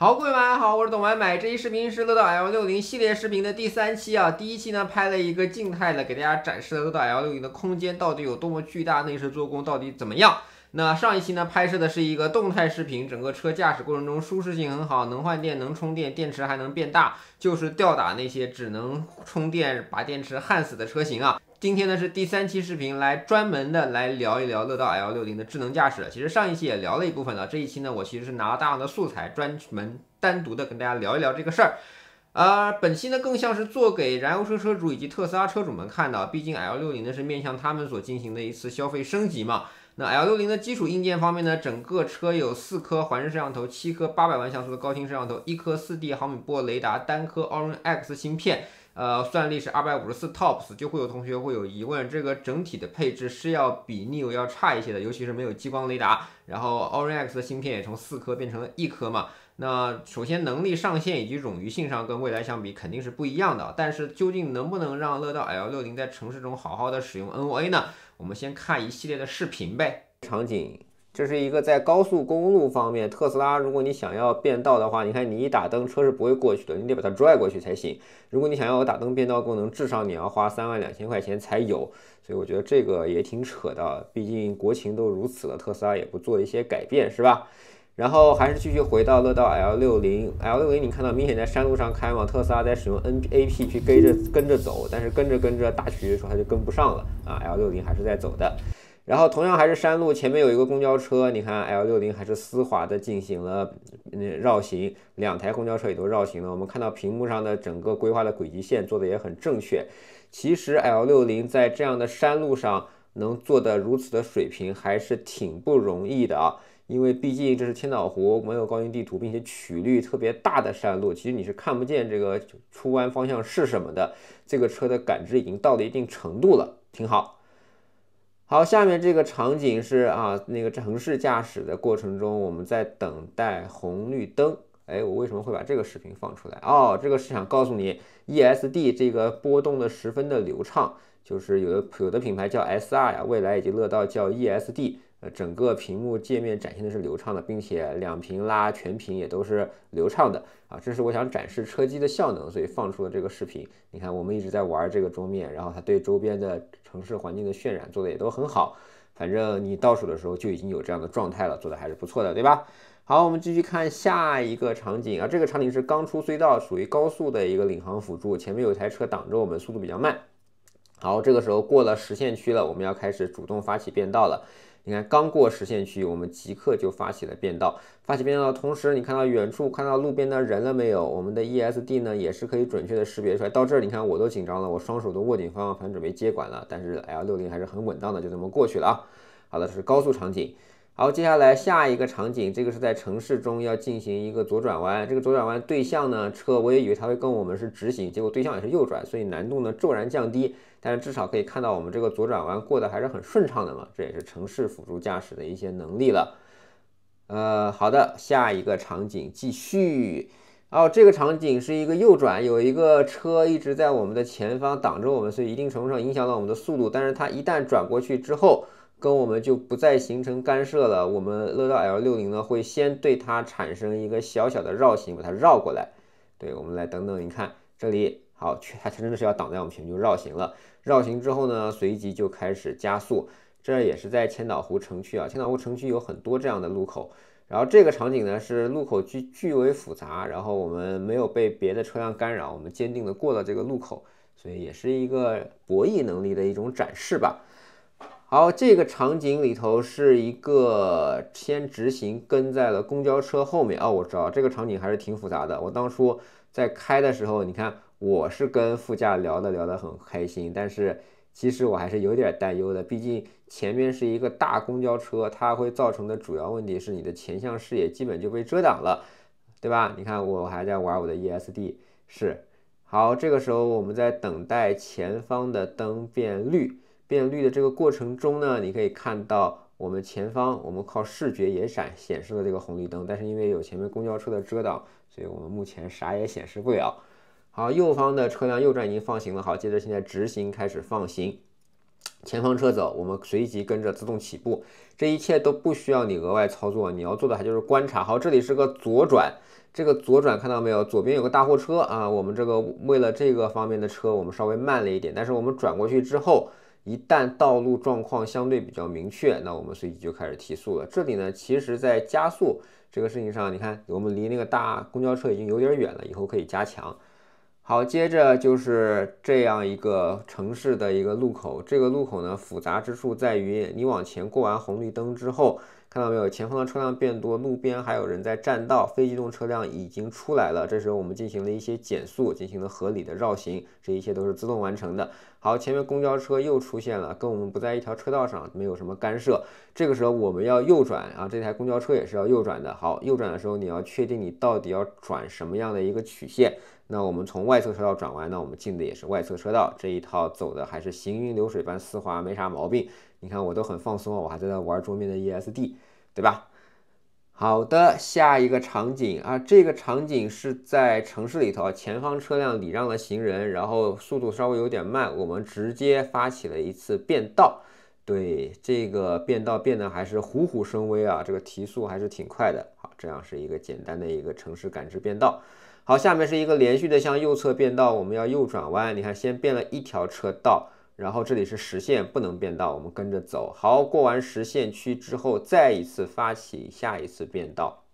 好，各位网友好，我是董白白。这期视频是乐道 L60 系列视频的第三期啊。第一期呢，拍了一个静态的，给大家展示了乐道 L60 的空间到底有多么巨大，内饰做工到底怎么样。那上一期呢，拍摄的是一个动态视频，整个车驾驶过程中舒适性很好，能换电、能充电，电池还能变大，就是吊打那些只能充电把电池焊死的车型啊。今天呢是第三期视频，来专门的来聊一聊乐道 L60 的智能驾驶。其实上一期也聊了一部分了，这一期呢我其实是拿了大量的素材，专门单独的跟大家聊一聊这个事儿。呃，本期呢更像是做给燃油车车主以及特斯拉车主们看的，毕竟 L60 呢是面向他们所进行的一次消费升级嘛。那 L60 的基础硬件方面呢，整个车有四颗环视摄像头，七颗八百万像素的高清摄像头，一颗四 D 毫米波雷达，单颗 Orin X 芯片。呃，算力是二百五十四 TOPS，就会有同学会有疑问，这个整体的配置是要比 NEO 要差一些的，尤其是没有激光雷达，然后 Orin X 的芯片也从四颗变成了一颗嘛。那首先能力上限以及冗余性上跟蔚来相比肯定是不一样的，但是究竟能不能让乐道 L60 在城市中好好的使用 n o a 呢？我们先看一系列的视频呗，场景。这是一个在高速公路方面，特斯拉如果你想要变道的话，你看你一打灯，车是不会过去的，你得把它拽过去才行。如果你想要有打灯变道功能，至少你要花三万两千块钱才有。所以我觉得这个也挺扯的，毕竟国情都如此了，特斯拉也不做一些改变，是吧？然后还是继续回到乐道 L60，L60 你看到明显在山路上开嘛，特斯拉在使用 NAP 去跟着跟着走，但是跟着跟着大曲的时候它就跟不上了啊，L60 还是在走的。然后同样还是山路，前面有一个公交车，你看 L 六零还是丝滑的进行了绕行，两台公交车也都绕行了。我们看到屏幕上的整个规划的轨迹线做的也很正确。其实 L 六零在这样的山路上能做的如此的水平还是挺不容易的啊，因为毕竟这是千岛湖没有高精地图，并且曲率特别大的山路，其实你是看不见这个出弯方向是什么的。这个车的感知已经到了一定程度了，挺好。好，下面这个场景是啊，那个城市驾驶的过程中，我们在等待红绿灯。哎，我为什么会把这个视频放出来？哦，这个是想告诉你，ESD 这个波动的十分的流畅，就是有的有的品牌叫 SR 呀，蔚来以及乐道叫 ESD。呃，整个屏幕界面展现的是流畅的，并且两屏拉全屏也都是流畅的啊。这是我想展示车机的效能，所以放出了这个视频。你看，我们一直在玩这个桌面，然后它对周边的城市环境的渲染做的也都很好。反正你倒数的时候就已经有这样的状态了，做的还是不错的，对吧？好，我们继续看下一个场景啊。这个场景是刚出隧道，属于高速的一个领航辅助，前面有一台车挡着我们，速度比较慢。好，这个时候过了实线区了，我们要开始主动发起变道了。你看，刚过实线区，我们即刻就发起了变道。发起变道的同时，你看到远处、看到路边的人了没有？我们的 ESD 呢，也是可以准确的识别出来。到这儿，你看我都紧张了，我双手都握紧方向盘准备接管了。但是 l 六零还是很稳当的，就这么过去了啊。好的，是高速场景。好，接下来下一个场景，这个是在城市中要进行一个左转弯。这个左转弯对象呢，车我也以为它会跟我们是直行，结果对象也是右转，所以难度呢骤然降低。但是至少可以看到我们这个左转弯过得还是很顺畅的嘛，这也是城市辅助驾驶的一些能力了。呃，好的，下一个场景继续。哦，这个场景是一个右转，有一个车一直在我们的前方挡着我们，所以一定程度上影响了我们的速度。但是它一旦转过去之后，跟我们就不再形成干涉了。我们乐道 L60 呢，会先对它产生一个小小的绕行，把它绕过来。对，我们来等等，你看这里，好，它它真的是要挡在我们前面就绕行了。绕行之后呢，随即就开始加速。这也是在千岛湖城区啊，千岛湖城区有很多这样的路口。然后这个场景呢是路口具较为复杂，然后我们没有被别的车辆干扰，我们坚定的过了这个路口，所以也是一个博弈能力的一种展示吧。好，这个场景里头是一个先直行，跟在了公交车后面啊。我知道这个场景还是挺复杂的。我当初在开的时候，你看我是跟副驾聊的，聊得很开心。但是其实我还是有点担忧的，毕竟前面是一个大公交车，它会造成的主要问题是你的前向视野基本就被遮挡了，对吧？你看我还在玩我的 ESD，是。好，这个时候我们在等待前方的灯变绿。变绿的这个过程中呢，你可以看到我们前方我们靠视觉也闪显示了这个红绿灯，但是因为有前面公交车的遮挡，所以我们目前啥也显示不了。好，右方的车辆右转已经放行了。好，接着现在直行开始放行，前方车走，我们随即跟着自动起步。这一切都不需要你额外操作，你要做的还就是观察。好，这里是个左转，这个左转看到没有？左边有个大货车啊，我们这个为了这个方面的车，我们稍微慢了一点，但是我们转过去之后。一旦道路状况相对比较明确，那我们随即就开始提速了。这里呢，其实，在加速这个事情上，你看，我们离那个大公交车已经有点远了，以后可以加强。好，接着就是这样一个城市的一个路口，这个路口呢，复杂之处在于，你往前过完红绿灯之后。看到没有？前方的车辆变多，路边还有人在占道，非机动车辆已经出来了。这时候我们进行了一些减速，进行了合理的绕行，这一切都是自动完成的。好，前面公交车又出现了，跟我们不在一条车道上，没有什么干涉。这个时候我们要右转啊，这台公交车也是要右转的。好，右转的时候你要确定你到底要转什么样的一个曲线。那我们从外侧车道转弯，那我们进的也是外侧车道，这一套走的还是行云流水般丝滑，没啥毛病。你看我都很放松我还在那玩桌面的 E S D，对吧？好的，下一个场景啊，这个场景是在城市里头前方车辆礼让了行人，然后速度稍微有点慢，我们直接发起了一次变道，对，这个变道变得还是虎虎生威啊，这个提速还是挺快的。好，这样是一个简单的一个城市感知变道。好，下面是一个连续的向右侧变道，我们要右转弯，你看先变了一条车道。然后这里是实线，不能变道，我们跟着走。好，过完实线区之后，再一次发起下一次变道。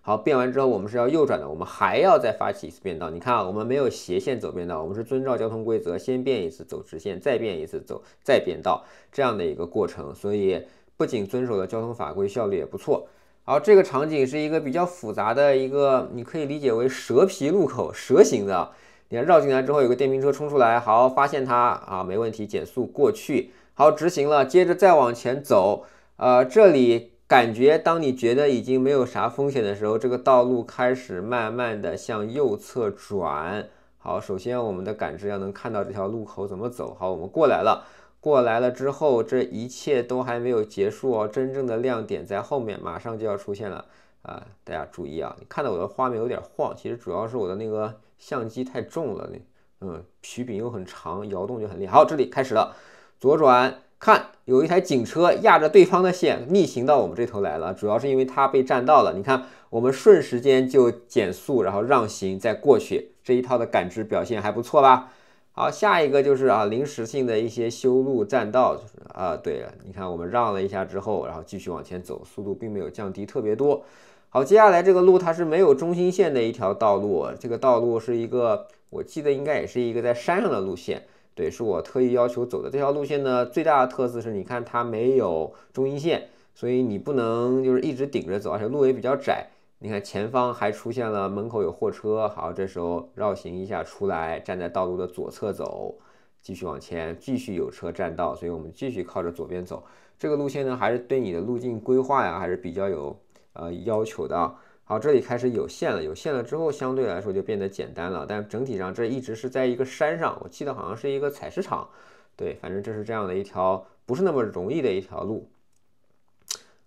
好，变完之后，我们是要右转的，我们还要再发起一次变道。你看啊，我们没有斜线走变道，我们是遵照交通规则，先变一次走直线，再变一次走再变道这样的一个过程。所以不仅遵守了交通法规，效率也不错。好，这个场景是一个比较复杂的一个，你可以理解为蛇皮路口，蛇形的。你看，绕进来之后有个电瓶车冲出来，好，发现它啊，没问题，减速过去，好，直行了，接着再往前走，呃，这里感觉，当你觉得已经没有啥风险的时候，这个道路开始慢慢的向右侧转，好，首先我们的感知要能看到这条路口怎么走，好，我们过来了，过来了之后，这一切都还没有结束哦，真正的亮点在后面，马上就要出现了。啊，大家注意啊！你看到我的画面有点晃，其实主要是我的那个相机太重了，那嗯，皮柄又很长，摇动就很厉害。好，这里开始了，左转看，有一台警车压着对方的线逆行到我们这头来了，主要是因为它被占道了。你看，我们瞬时间就减速，然后让行再过去，这一套的感知表现还不错吧？好，下一个就是啊，临时性的一些修路栈道，就是啊，对了，你看我们让了一下之后，然后继续往前走，速度并没有降低特别多。好，接下来这个路它是没有中心线的一条道路，这个道路是一个，我记得应该也是一个在山上的路线，对，是我特意要求走的这条路线呢。最大的特色是你看它没有中心线，所以你不能就是一直顶着走，而且路也比较窄。你看前方还出现了门口有货车，好，这时候绕行一下出来，站在道路的左侧走，继续往前，继续有车占道，所以我们继续靠着左边走。这个路线呢，还是对你的路径规划呀，还是比较有呃要求的啊。好，这里开始有线了，有线了之后相对来说就变得简单了，但整体上这一直是在一个山上，我记得好像是一个采石场，对，反正这是这样的一条不是那么容易的一条路。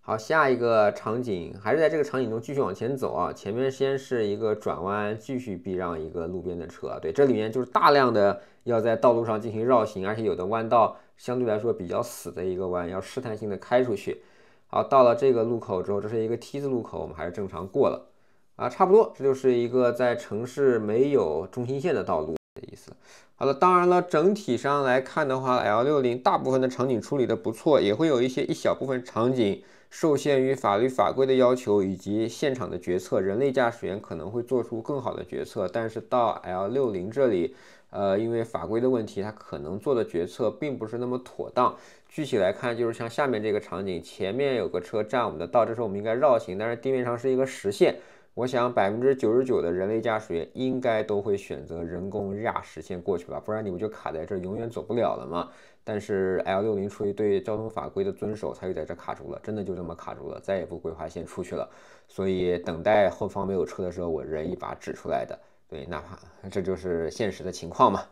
好，下一个场景还是在这个场景中继续往前走啊。前面先是一个转弯，继续避让一个路边的车。对，这里面就是大量的要在道路上进行绕行，而且有的弯道相对来说比较死的一个弯，要试探性的开出去。好，到了这个路口之后，这是一个 T 字路口，我们还是正常过了啊，差不多。这就是一个在城市没有中心线的道路的意思。好了，当然了，整体上来看的话，L 六零大部分的场景处理的不错，也会有一些一小部分场景。受限于法律法规的要求以及现场的决策，人类驾驶员可能会做出更好的决策。但是到 L 六零这里，呃，因为法规的问题，它可能做的决策并不是那么妥当。具体来看，就是像下面这个场景，前面有个车占我们的道，这时候我们应该绕行。但是地面上是一个实线，我想百分之九十九的人类驾驶员应该都会选择人工压实线过去吧，不然你们就卡在这，儿，永远走不了了吗？但是 L 六零出于对交通法规的遵守，它又在这卡住了，真的就这么卡住了，再也不规划线出去了。所以等待后方没有车的时候，我人一把指出来的。对，哪怕这就是现实的情况嘛。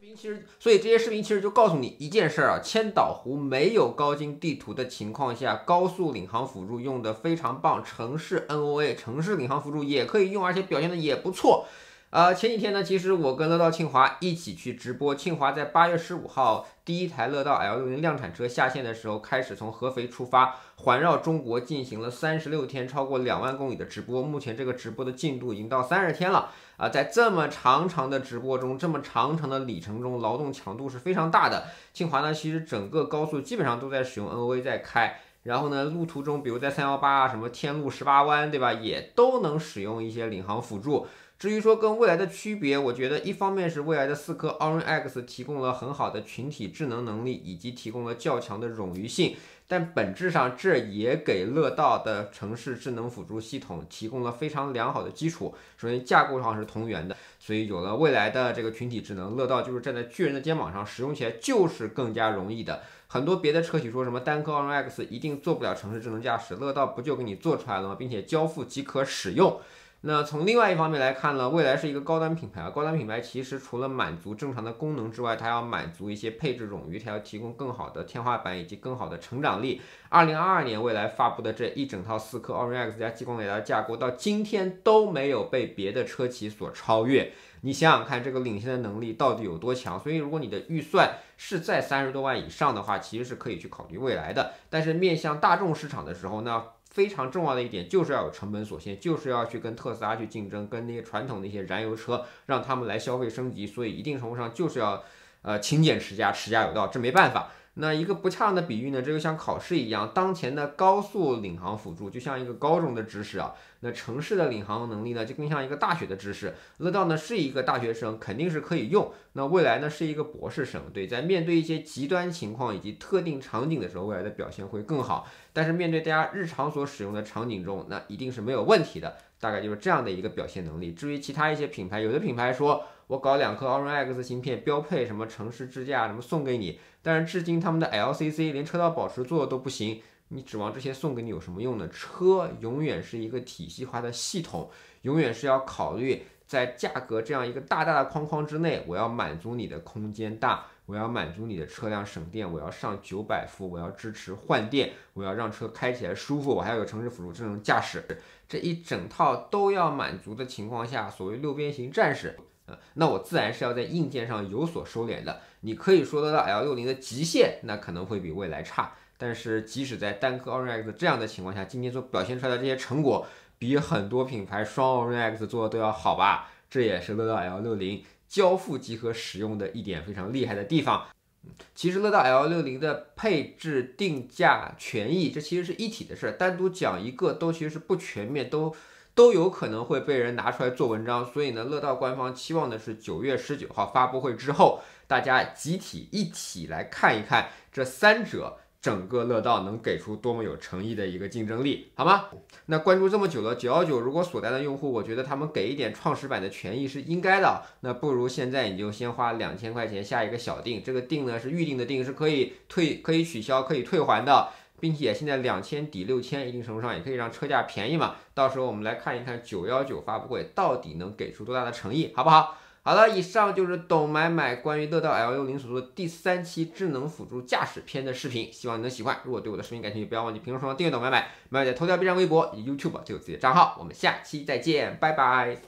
视频其实，所以这些视频其实就告诉你一件事儿啊：千岛湖没有高精地图的情况下，高速领航辅助用的非常棒，城市 N O A 城市领航辅助也可以用，而且表现的也不错。呃，前几天呢，其实我跟乐道庆华一起去直播。庆华在八月十五号第一台乐道 L60 量产车下线的时候，开始从合肥出发，环绕中国进行了三十六天，超过两万公里的直播。目前这个直播的进度已经到三十天了啊！在这么长长的直播中，这么长长的里程中，劳动强度是非常大的。清华呢，其实整个高速基本上都在使用 n v 在开，然后呢，路途中比如在三幺八啊，什么天路十八弯，对吧？也都能使用一些领航辅助。至于说跟未来的区别，我觉得一方面是未来的四颗 Orin X 提供了很好的群体智能能力，以及提供了较强的冗余性，但本质上这也给乐道的城市智能辅助系统提供了非常良好的基础。首先架构上是同源的，所以有了未来的这个群体智能，乐道就是站在巨人的肩膀上，使用起来就是更加容易的。很多别的车企说什么单颗 Orin X 一定做不了城市智能驾驶，乐道不就给你做出来了吗？并且交付即可使用。那从另外一方面来看呢，蔚来是一个高端品牌啊，高端品牌其实除了满足正常的功能之外，它要满足一些配置冗余，它要提供更好的天花板以及更好的成长力。二零二二年未来发布的这一整套四颗 Orin X 加激光雷达架构，到今天都没有被别的车企所超越。你想想看，这个领先的能力到底有多强？所以如果你的预算是在三十多万以上的话，其实是可以去考虑蔚来的。但是面向大众市场的时候呢？非常重要的一点就是要有成本锁线，就是要去跟特斯拉去竞争，跟那些传统的一些燃油车，让他们来消费升级。所以一定程度上就是要，呃，勤俭持家，持家有道，这没办法。那一个不恰当的比喻呢？这就像考试一样，当前的高速领航辅助就像一个高中的知识啊。那城市的领航能力呢，就更像一个大学的知识。乐道呢是一个大学生，肯定是可以用。那未来呢是一个博士生，对，在面对一些极端情况以及特定场景的时候，未来的表现会更好。但是面对大家日常所使用的场景中，那一定是没有问题的。大概就是这样的一个表现能力。至于其他一些品牌，有的品牌说。我搞两颗 Orin X 芯片标配，什么城市支架什么送给你，但是至今他们的 LCC 连车道保持做的都不行，你指望这些送给你有什么用呢？车永远是一个体系化的系统，永远是要考虑在价格这样一个大大的框框之内，我要满足你的空间大，我要满足你的车辆省电，我要上九百伏，我要支持换电，我要让车开起来舒服，我还要有城市辅助智能驾驶，这一整套都要满足的情况下，所谓六边形战士。那我自然是要在硬件上有所收敛的。你可以说得到 L60 的极限，那可能会比未来差。但是即使在单颗 Orin X 这样的情况下，今天所表现出来的这些成果，比很多品牌双 Orin X 做的都要好吧？这也是乐道 L60 交付即可使用的一点非常厉害的地方。嗯，其实乐道 L60 的配置、定价、权益，这其实是一体的事儿，单独讲一个都其实是不全面，都。都有可能会被人拿出来做文章，所以呢，乐道官方期望的是九月十九号发布会之后，大家集体一起来看一看这三者整个乐道能给出多么有诚意的一个竞争力，好吗？那关注这么久了九幺九，如果所在的用户，我觉得他们给一点创始版的权益是应该的，那不如现在你就先花两千块钱下一个小定，这个定呢是预定的定，是可以退、可以取消、可以退还的。并且现在两千抵六千，一定程度上也可以让车价便宜嘛。到时候我们来看一看九幺九发布会到底能给出多大的诚意，好不好？好了，以上就是董买买关于乐道 l 六0所做第三期智能辅助驾驶篇的视频，希望你能喜欢。如果对我的视频感兴趣，不要忘记评论、收藏、订阅董买买。买买在头条、B 站、微博以及 YouTube 就有自己的账号，我们下期再见，拜拜。